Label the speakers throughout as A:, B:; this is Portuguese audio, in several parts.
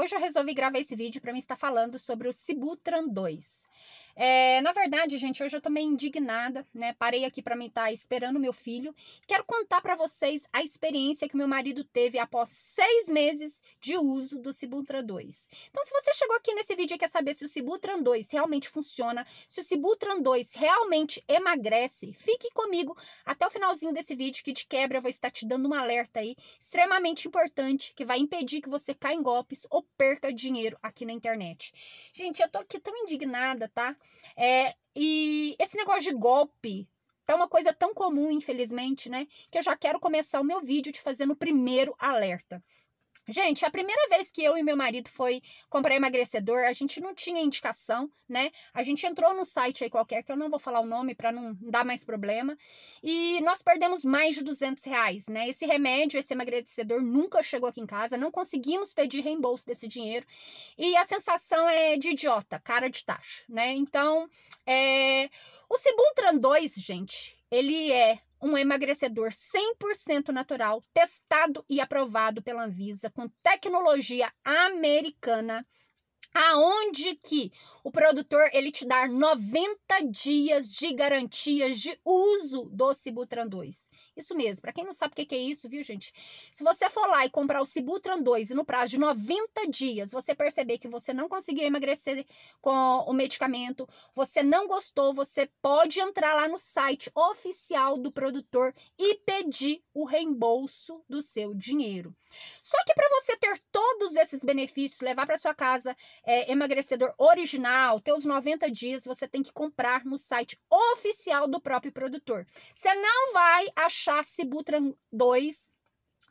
A: Hoje eu resolvi gravar esse vídeo para mim estar falando sobre o Sibutran 2. É, na verdade, gente, hoje eu tô meio indignada, né? Parei aqui para mim estar tá esperando meu filho. Quero contar para vocês a experiência que meu marido teve após seis meses de uso do Sibutran 2. Então, se você chegou aqui nesse vídeo e quer saber se o Sibutran 2 realmente funciona, se o Sibutran 2 realmente emagrece, fique comigo até o finalzinho desse vídeo que de quebra eu vou estar te dando um alerta aí extremamente importante que vai impedir que você caia em golpes ou perca dinheiro aqui na internet. Gente, eu tô aqui tão indignada, tá? É, e esse negócio de golpe Tá uma coisa tão comum, infelizmente, né? Que eu já quero começar o meu vídeo te fazendo o primeiro alerta. Gente, a primeira vez que eu e meu marido foi comprar emagrecedor, a gente não tinha indicação, né? A gente entrou no site aí qualquer, que eu não vou falar o nome para não dar mais problema, e nós perdemos mais de 200 reais, né? Esse remédio, esse emagrecedor nunca chegou aqui em casa, não conseguimos pedir reembolso desse dinheiro, e a sensação é de idiota, cara de tacho, né? Então, é... o Sibutran 2, gente, ele é um emagrecedor 100% natural, testado e aprovado pela Anvisa com tecnologia americana aonde que o produtor ele te dá 90 dias de garantias de uso do Cibutran 2. Isso mesmo, para quem não sabe o que é isso, viu, gente? Se você for lá e comprar o Cibutran 2 e no prazo de 90 dias você perceber que você não conseguiu emagrecer com o medicamento, você não gostou, você pode entrar lá no site oficial do produtor e pedir o reembolso do seu dinheiro. Só que para você ter todos esses benefícios, levar para sua casa, é, emagrecedor original, teus 90 dias, você tem que comprar no site oficial do próprio produtor. Você não vai achar Sibutran 2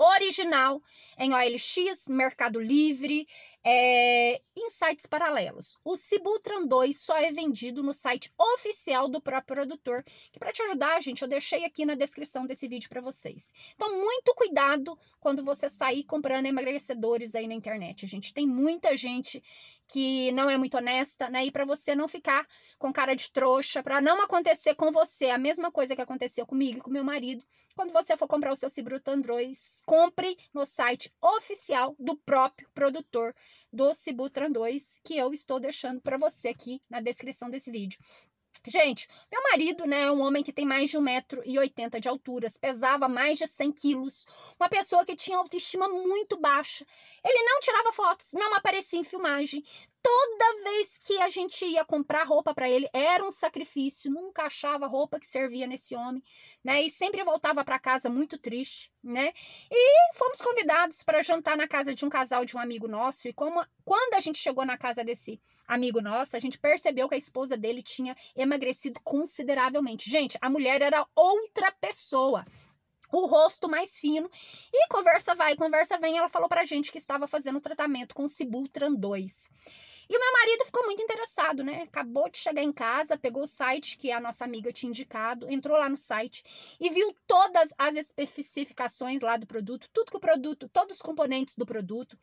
A: original em OLX, Mercado Livre, é, em sites paralelos. O Cibutran 2 só é vendido no site oficial do próprio produtor. Que para te ajudar, gente, eu deixei aqui na descrição desse vídeo para vocês. Então, muito cuidado quando você sair comprando emagrecedores aí na internet, gente. Tem muita gente que não é muito honesta, né? E para você não ficar com cara de trouxa, para não acontecer com você a mesma coisa que aconteceu comigo e com meu marido, quando você for comprar o seu Cibutran 2, compre no site oficial do próprio produtor do Cibutran 2, que eu estou deixando para você aqui na descrição desse vídeo. Gente, meu marido né, é um homem que tem mais de 1,80m de altura, pesava mais de 100 quilos, uma pessoa que tinha autoestima muito baixa. Ele não tirava fotos, não aparecia em filmagem toda vez que a gente ia comprar roupa para ele, era um sacrifício, nunca achava roupa que servia nesse homem, né? E sempre voltava para casa muito triste, né? E fomos convidados para jantar na casa de um casal de um amigo nosso, e como quando a gente chegou na casa desse amigo nosso, a gente percebeu que a esposa dele tinha emagrecido consideravelmente. Gente, a mulher era outra pessoa o rosto mais fino. E conversa vai, conversa vem, ela falou pra gente que estava fazendo tratamento com Sibutran 2. E o meu marido ficou muito interessado, né? Acabou de chegar em casa, pegou o site que a nossa amiga tinha indicado, entrou lá no site e viu todas as especificações lá do produto, tudo que o produto, todos os componentes do produto,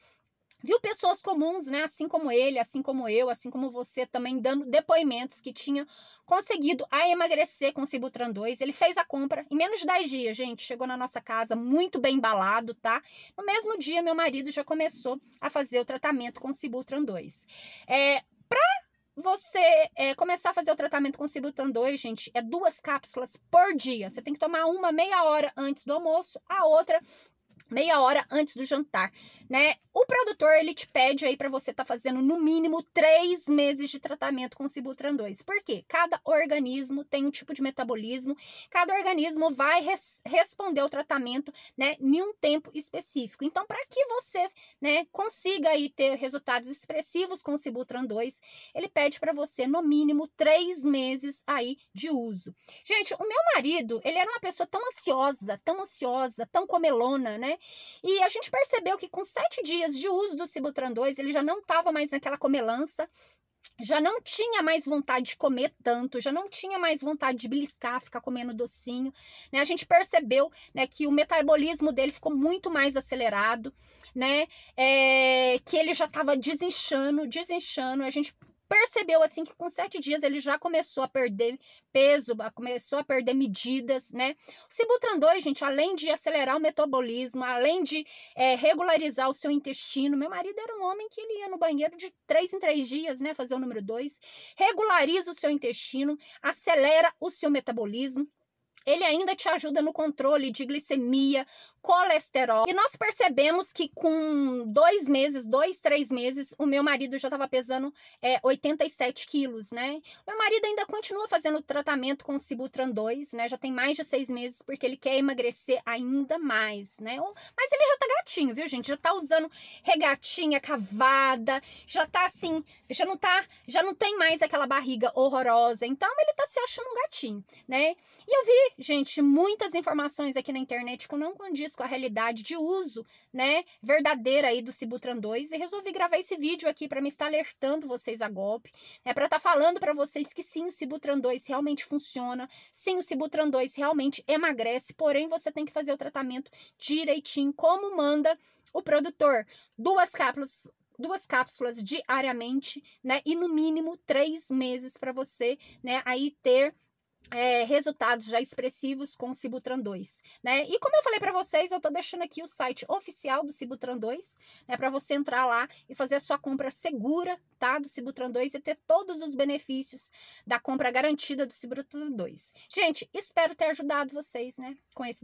A: viu pessoas comuns, né, assim como ele, assim como eu, assim como você, também dando depoimentos que tinha conseguido a emagrecer com o Sibutran 2. Ele fez a compra em menos de 10 dias, gente. Chegou na nossa casa muito bem embalado, tá? No mesmo dia, meu marido já começou a fazer o tratamento com o Sibutran 2. É, pra você é, começar a fazer o tratamento com Cibutran 2, gente, é duas cápsulas por dia. Você tem que tomar uma meia hora antes do almoço, a outra meia hora antes do jantar, né? O produtor ele te pede aí para você estar tá fazendo no mínimo três meses de tratamento com Sibutran 2. Por quê? Cada organismo tem um tipo de metabolismo, cada organismo vai res responder ao tratamento, né, em um tempo específico. Então, para que você, né, consiga aí ter resultados expressivos com Sibutran 2, ele pede para você no mínimo três meses aí de uso. Gente, o meu marido, ele era uma pessoa tão ansiosa, tão ansiosa, tão comelona, né? E a gente percebeu que com sete dias de uso do Sibutran 2, ele já não estava mais naquela comelança, já não tinha mais vontade de comer tanto, já não tinha mais vontade de beliscar, ficar comendo docinho. Né? A gente percebeu né, que o metabolismo dele ficou muito mais acelerado, né? É, que ele já estava desinchando, desinchando. A gente percebeu assim que com sete dias ele já começou a perder peso, começou a perder medidas, né? O Sibutran 2, gente, além de acelerar o metabolismo, além de é, regularizar o seu intestino, meu marido era um homem que ele ia no banheiro de três em três dias, né? Fazer o número dois, regulariza o seu intestino, acelera o seu metabolismo, ele ainda te ajuda no controle de glicemia, colesterol. E nós percebemos que com dois meses, dois, três meses, o meu marido já estava pesando é, 87 quilos, né? Meu marido ainda continua fazendo tratamento com Sibutran 2, né? Já tem mais de seis meses, porque ele quer emagrecer ainda mais, né? Mas ele já tá gatinho, viu, gente? Já tá usando regatinha cavada, já tá assim, já não tá, já não tem mais aquela barriga horrorosa. Então ele tá se achando um gatinho, né? E eu vi gente, muitas informações aqui na internet que não condiz com a realidade de uso, né, verdadeira aí do Cibutran 2 e resolvi gravar esse vídeo aqui para me estar alertando vocês a golpe, né, para estar tá falando para vocês que sim, o Cibutran 2 realmente funciona, sim, o Cibutran 2 realmente emagrece, porém você tem que fazer o tratamento direitinho como manda o produtor. Duas cápsulas duas cápsulas diariamente, né? E no mínimo três meses para você, né? Aí ter é, resultados já expressivos com o Cibutran 2, né? E como eu falei para vocês, eu estou deixando aqui o site oficial do Cibutran 2, né, para você entrar lá e fazer a sua compra segura, tá, do Cibutran 2 e ter todos os benefícios da compra garantida do Cibutran 2. Gente, espero ter ajudado vocês, né, com esse